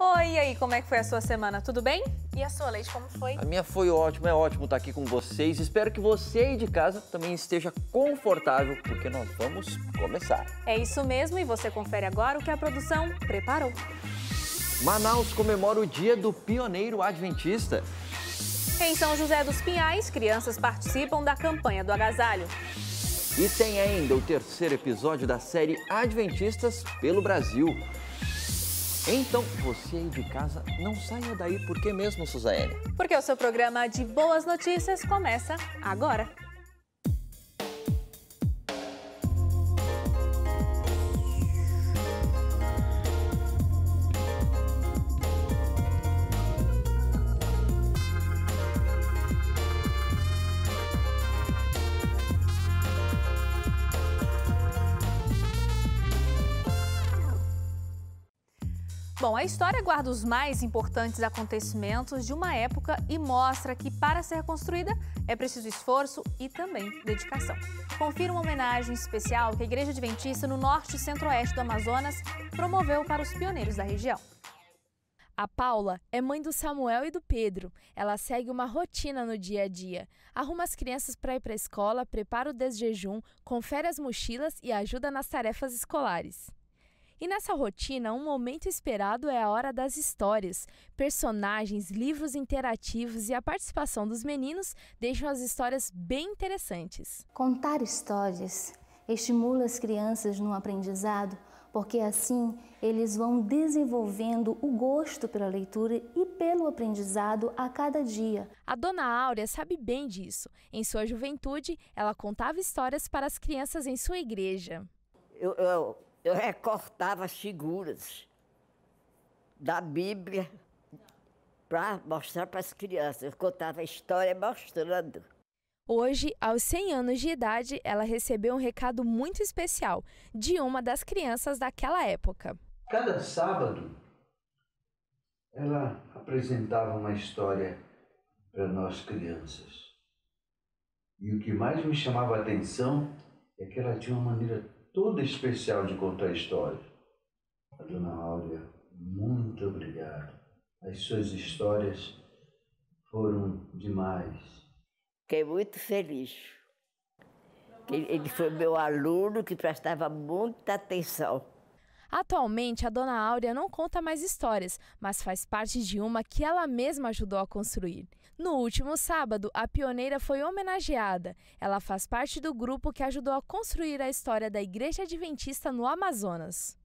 Oi, e aí, como é que foi a sua semana? Tudo bem? E a sua, Leite, como foi? A minha foi ótima, é ótimo estar aqui com vocês. Espero que você aí de casa também esteja confortável, porque nós vamos começar. É isso mesmo, e você confere agora o que a produção preparou. Manaus comemora o Dia do Pioneiro Adventista. Em São José dos Pinhais, crianças participam da campanha do agasalho. E tem ainda o terceiro episódio da série Adventistas pelo Brasil. Então, você aí de casa, não saia daí, por que mesmo, Suzaene? Porque o seu programa de boas notícias começa agora. Bom, a história guarda os mais importantes acontecimentos de uma época e mostra que para ser construída é preciso esforço e também dedicação. Confira uma homenagem especial que a Igreja Adventista no norte e centro-oeste do Amazonas promoveu para os pioneiros da região. A Paula é mãe do Samuel e do Pedro. Ela segue uma rotina no dia a dia. Arruma as crianças para ir para a escola, prepara o desjejum, confere as mochilas e ajuda nas tarefas escolares. E nessa rotina, um momento esperado é a hora das histórias. Personagens, livros interativos e a participação dos meninos deixam as histórias bem interessantes. Contar histórias estimula as crianças no aprendizado, porque assim eles vão desenvolvendo o gosto pela leitura e pelo aprendizado a cada dia. A dona Áurea sabe bem disso. Em sua juventude, ela contava histórias para as crianças em sua igreja. Eu, eu eu recortava as figuras da Bíblia para mostrar para as crianças. Eu contava a história mostrando. Hoje, aos 100 anos de idade, ela recebeu um recado muito especial de uma das crianças daquela época. Cada sábado, ela apresentava uma história para nós crianças. E o que mais me chamava a atenção é que ela tinha uma maneira toda especial de contar histórias. A dona Áurea, muito obrigado. As suas histórias foram demais. Fiquei muito feliz. Ele foi meu aluno que prestava muita atenção. Atualmente, a dona Áurea não conta mais histórias, mas faz parte de uma que ela mesma ajudou a construir. No último sábado, a pioneira foi homenageada. Ela faz parte do grupo que ajudou a construir a história da Igreja Adventista no Amazonas.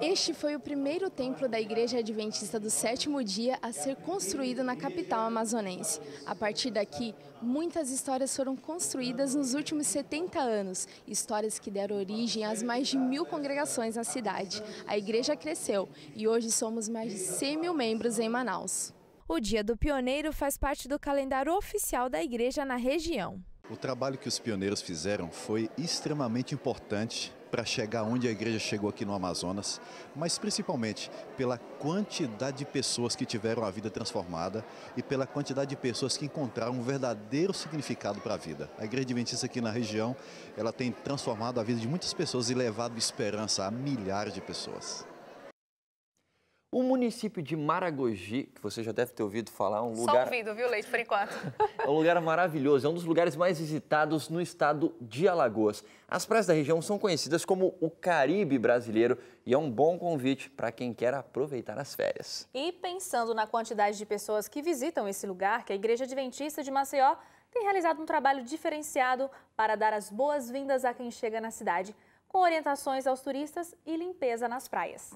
Este foi o primeiro templo da Igreja Adventista do Sétimo Dia a ser construído na capital amazonense. A partir daqui, muitas histórias foram construídas nos últimos 70 anos, histórias que deram origem às mais de mil congregações na cidade. A igreja cresceu e hoje somos mais de 100 mil membros em Manaus. O Dia do Pioneiro faz parte do calendário oficial da igreja na região. O trabalho que os pioneiros fizeram foi extremamente importante para chegar onde a igreja chegou aqui no Amazonas, mas principalmente pela quantidade de pessoas que tiveram a vida transformada e pela quantidade de pessoas que encontraram um verdadeiro significado para a vida. A igreja adventista aqui na região, ela tem transformado a vida de muitas pessoas e levado esperança a milhares de pessoas. O município de Maragogi, que você já deve ter ouvido falar, é um lugar. Só ouvido, viu, Leite, por enquanto. é um lugar maravilhoso, é um dos lugares mais visitados no estado de Alagoas. As praias da região são conhecidas como o Caribe brasileiro e é um bom convite para quem quer aproveitar as férias. E pensando na quantidade de pessoas que visitam esse lugar, que a Igreja Adventista de Maceió tem realizado um trabalho diferenciado para dar as boas-vindas a quem chega na cidade, com orientações aos turistas e limpeza nas praias.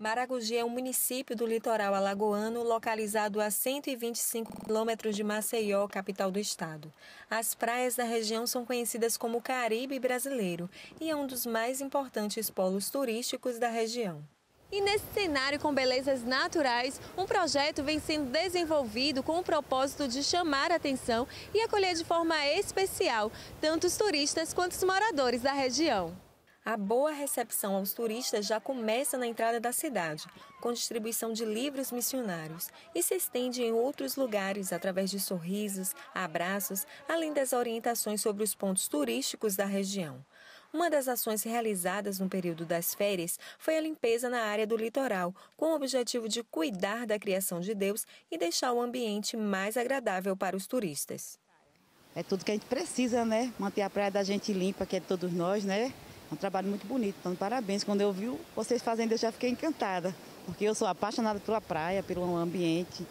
Maragogi é um município do litoral alagoano localizado a 125 quilômetros de Maceió, capital do estado. As praias da região são conhecidas como Caribe brasileiro e é um dos mais importantes polos turísticos da região. E nesse cenário com belezas naturais, um projeto vem sendo desenvolvido com o propósito de chamar a atenção e acolher de forma especial tanto os turistas quanto os moradores da região. A boa recepção aos turistas já começa na entrada da cidade, com distribuição de livros missionários, e se estende em outros lugares através de sorrisos, abraços, além das orientações sobre os pontos turísticos da região. Uma das ações realizadas no período das férias foi a limpeza na área do litoral, com o objetivo de cuidar da criação de Deus e deixar o ambiente mais agradável para os turistas. É tudo que a gente precisa, né? Manter a praia da gente limpa, que é de todos nós, né? um trabalho muito bonito, então parabéns. Quando eu vi vocês fazendo, eu já fiquei encantada, porque eu sou apaixonada pela praia, pelo ambiente,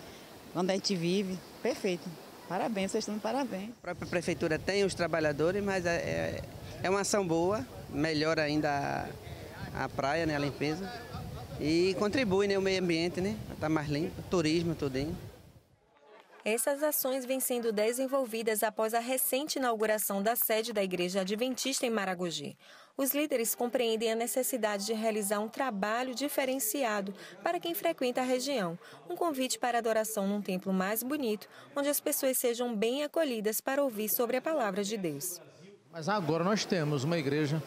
onde a gente vive. Perfeito. Parabéns, vocês estão de parabéns. A própria prefeitura tem os trabalhadores, mas é, é, é uma ação boa, melhora ainda a, a praia, né, a limpeza. E contribui né, o meio ambiente, né? Está mais limpo, turismo, tudinho. Essas ações vêm sendo desenvolvidas após a recente inauguração da sede da Igreja Adventista em Maragogi os líderes compreendem a necessidade de realizar um trabalho diferenciado para quem frequenta a região, um convite para adoração num templo mais bonito, onde as pessoas sejam bem acolhidas para ouvir sobre a palavra de Deus. Mas agora nós temos uma igreja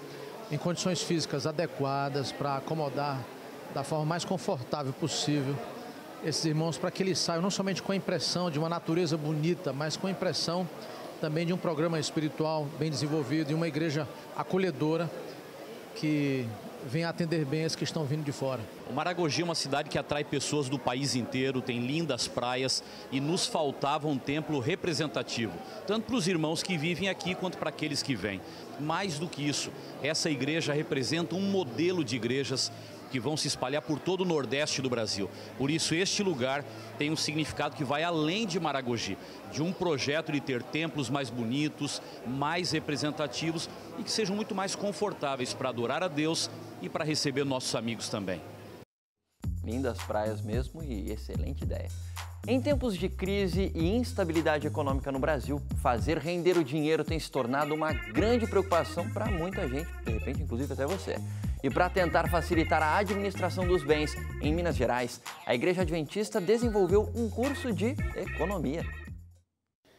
em condições físicas adequadas para acomodar da forma mais confortável possível esses irmãos para que eles saiam não somente com a impressão de uma natureza bonita, mas com a impressão também de um programa espiritual bem desenvolvido e uma igreja acolhedora que vem atender bem as que estão vindo de fora. O Maragogi é uma cidade que atrai pessoas do país inteiro, tem lindas praias e nos faltava um templo representativo, tanto para os irmãos que vivem aqui quanto para aqueles que vêm. Mais do que isso, essa igreja representa um modelo de igrejas que vão se espalhar por todo o Nordeste do Brasil. Por isso, este lugar tem um significado que vai além de Maragogi, de um projeto de ter templos mais bonitos, mais representativos e que sejam muito mais confortáveis para adorar a Deus e para receber nossos amigos também. Lindas praias mesmo e excelente ideia. Em tempos de crise e instabilidade econômica no Brasil, fazer render o dinheiro tem se tornado uma grande preocupação para muita gente, de repente, inclusive até você. E para tentar facilitar a administração dos bens em Minas Gerais, a Igreja Adventista desenvolveu um curso de economia.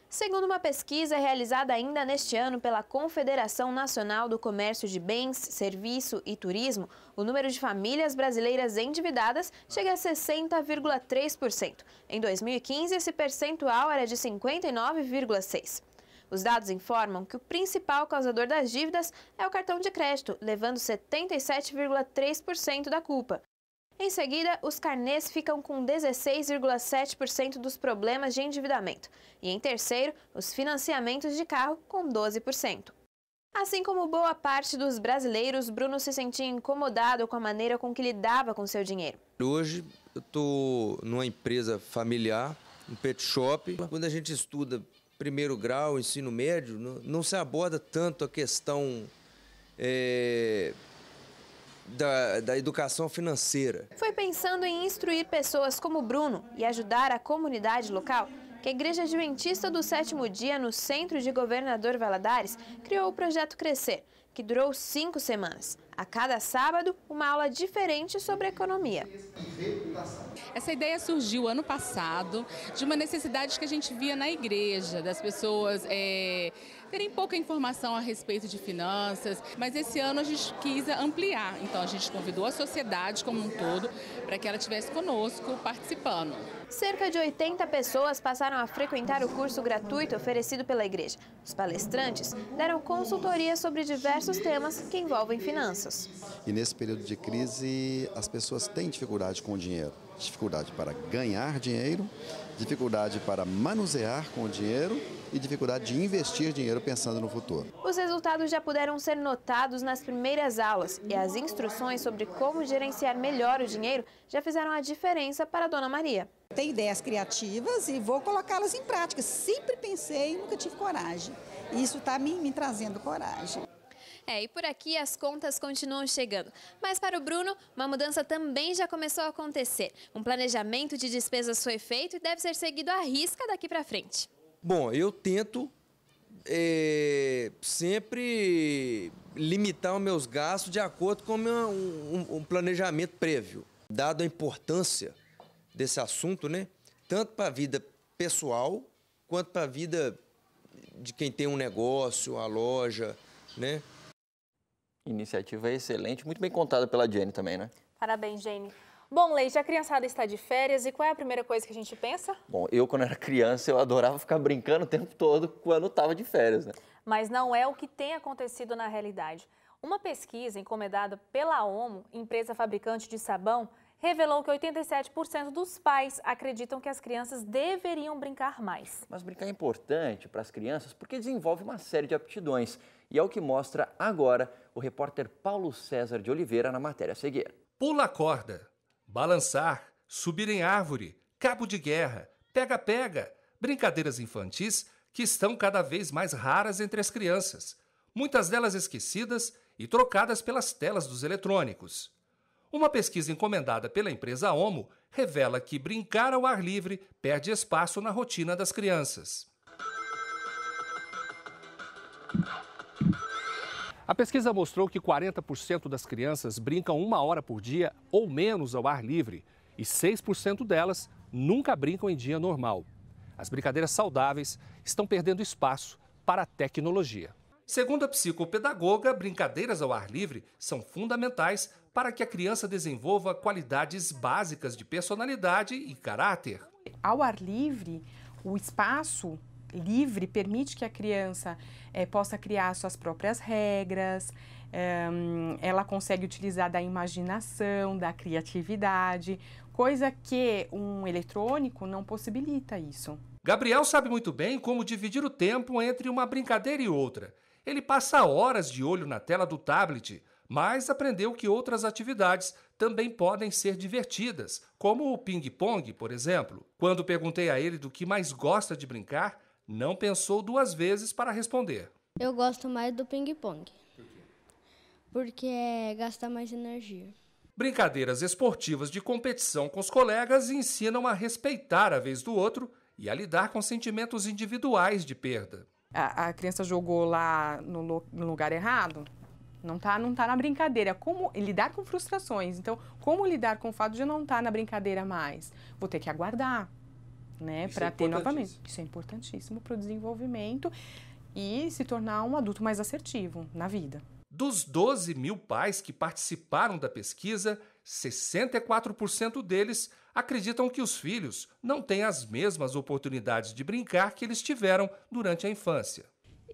Segundo uma pesquisa realizada ainda neste ano pela Confederação Nacional do Comércio de Bens, Serviço e Turismo, o número de famílias brasileiras endividadas chega a 60,3%. Em 2015, esse percentual era de 59,6%. Os dados informam que o principal causador das dívidas é o cartão de crédito, levando 77,3% da culpa. Em seguida, os carnês ficam com 16,7% dos problemas de endividamento. E em terceiro, os financiamentos de carro, com 12%. Assim como boa parte dos brasileiros, Bruno se sentia incomodado com a maneira com que lidava com seu dinheiro. Hoje, eu estou numa empresa familiar, um pet shop. Quando a gente estuda primeiro grau, ensino médio, não se aborda tanto a questão é, da, da educação financeira. Foi pensando em instruir pessoas como Bruno e ajudar a comunidade local que a Igreja Adventista do Sétimo Dia, no centro de Governador Valadares, criou o projeto Crescer, que durou cinco semanas. A cada sábado, uma aula diferente sobre economia. Essa ideia surgiu ano passado de uma necessidade que a gente via na igreja, das pessoas. É terem pouca informação a respeito de finanças, mas esse ano a gente quis ampliar. Então a gente convidou a sociedade como um todo para que ela estivesse conosco participando. Cerca de 80 pessoas passaram a frequentar o curso gratuito oferecido pela igreja. Os palestrantes deram consultoria sobre diversos temas que envolvem finanças. E nesse período de crise, as pessoas têm dificuldade com o dinheiro. Dificuldade para ganhar dinheiro, dificuldade para manusear com o dinheiro e dificuldade de investir dinheiro pensando no futuro. Os resultados já puderam ser notados nas primeiras aulas e as instruções sobre como gerenciar melhor o dinheiro já fizeram a diferença para a dona Maria. Tenho ideias criativas e vou colocá-las em prática. Sempre pensei e nunca tive coragem. E isso está me, me trazendo coragem. É, e por aqui as contas continuam chegando. Mas para o Bruno, uma mudança também já começou a acontecer. Um planejamento de despesas foi feito e deve ser seguido à risca daqui para frente. Bom, eu tento é, sempre limitar os meus gastos de acordo com meu, um, um, planejamento prévio. Dado a importância desse assunto, né? Tanto para a vida pessoal quanto para a vida de quem tem um negócio, a loja, né? Iniciativa excelente, muito bem contada pela Jenny também, né? Parabéns, Jenny. Bom, Leite, a criançada está de férias e qual é a primeira coisa que a gente pensa? Bom, eu quando era criança, eu adorava ficar brincando o tempo todo quando estava de férias, né? Mas não é o que tem acontecido na realidade. Uma pesquisa encomendada pela OMO, empresa fabricante de sabão, revelou que 87% dos pais acreditam que as crianças deveriam brincar mais. Mas brincar é importante para as crianças porque desenvolve uma série de aptidões. E é o que mostra agora o repórter Paulo César de Oliveira na matéria a seguir. Pula a corda balançar, subir em árvore, cabo de guerra, pega-pega, brincadeiras infantis que estão cada vez mais raras entre as crianças, muitas delas esquecidas e trocadas pelas telas dos eletrônicos. Uma pesquisa encomendada pela empresa Homo revela que brincar ao ar livre perde espaço na rotina das crianças. A pesquisa mostrou que 40% das crianças brincam uma hora por dia ou menos ao ar livre e 6% delas nunca brincam em dia normal. As brincadeiras saudáveis estão perdendo espaço para a tecnologia. Segundo a psicopedagoga, brincadeiras ao ar livre são fundamentais para que a criança desenvolva qualidades básicas de personalidade e caráter. Ao ar livre, o espaço livre permite que a criança é, possa criar suas próprias regras, é, ela consegue utilizar da imaginação, da criatividade, coisa que um eletrônico não possibilita isso. Gabriel sabe muito bem como dividir o tempo entre uma brincadeira e outra. Ele passa horas de olho na tela do tablet, mas aprendeu que outras atividades também podem ser divertidas, como o ping-pong, por exemplo. Quando perguntei a ele do que mais gosta de brincar, não pensou duas vezes para responder. Eu gosto mais do ping-pong. Por quê? Porque é gasta mais energia. Brincadeiras esportivas de competição com os colegas ensinam a respeitar a vez do outro e a lidar com sentimentos individuais de perda. A, a criança jogou lá no, no lugar errado, não tá, não tá na brincadeira. Como lidar com frustrações? Então, como lidar com o fato de não estar tá na brincadeira mais? Vou ter que aguardar né? Para é ter novamente. Isso é importantíssimo para o desenvolvimento e se tornar um adulto mais assertivo na vida. Dos 12 mil pais que participaram da pesquisa, 64% deles acreditam que os filhos não têm as mesmas oportunidades de brincar que eles tiveram durante a infância.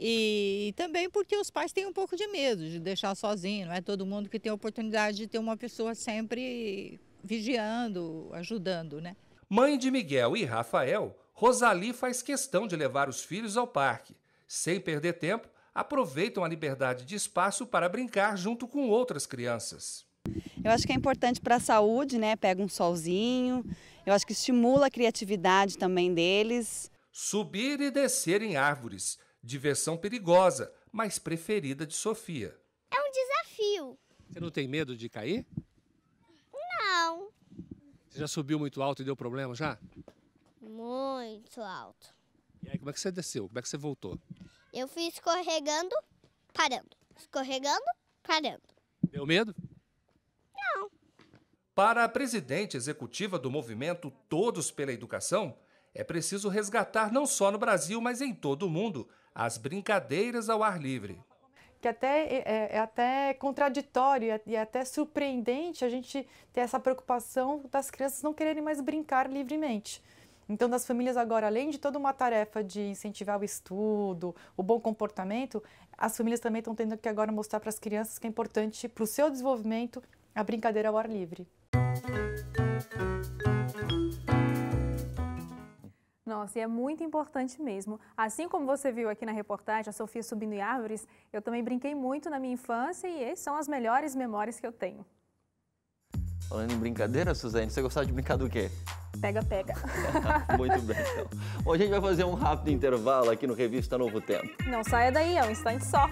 E, também porque os pais têm um pouco de medo de deixar sozinho, não é todo mundo que tem a oportunidade de ter uma pessoa sempre vigiando, ajudando, né? Mãe de Miguel e Rafael, Rosalie faz questão de levar os filhos ao parque. Sem perder tempo, aproveitam a liberdade de espaço para brincar junto com outras crianças. Eu acho que é importante para a saúde, né? Pega um solzinho. Eu acho que estimula a criatividade também deles. Subir e descer em árvores. Diversão perigosa, mas preferida de Sofia. É um desafio. Você não tem medo de cair? já subiu muito alto e deu problema já? Muito alto. E aí, como é que você desceu? Como é que você voltou? Eu fui escorregando, parando. Escorregando, parando. Deu medo? Não. Para a presidente executiva do movimento Todos pela Educação, é preciso resgatar não só no Brasil, mas em todo o mundo, as brincadeiras ao ar livre que até é, é, é até contraditório é, e é até surpreendente a gente ter essa preocupação das crianças não quererem mais brincar livremente. Então, das famílias agora, além de toda uma tarefa de incentivar o estudo, o bom comportamento, as famílias também estão tendo que agora mostrar para as crianças que é importante para o seu desenvolvimento a brincadeira ao ar livre. Nossa, e é muito importante mesmo. Assim como você viu aqui na reportagem, a Sofia subindo em árvores, eu também brinquei muito na minha infância e essas são as melhores memórias que eu tenho. Falando em brincadeira, Suzane, você gostava de brincar do quê? Pega, pega. muito bem, então. a gente vai fazer um rápido intervalo aqui no Revista Novo Tempo. Não saia daí, é um instante só.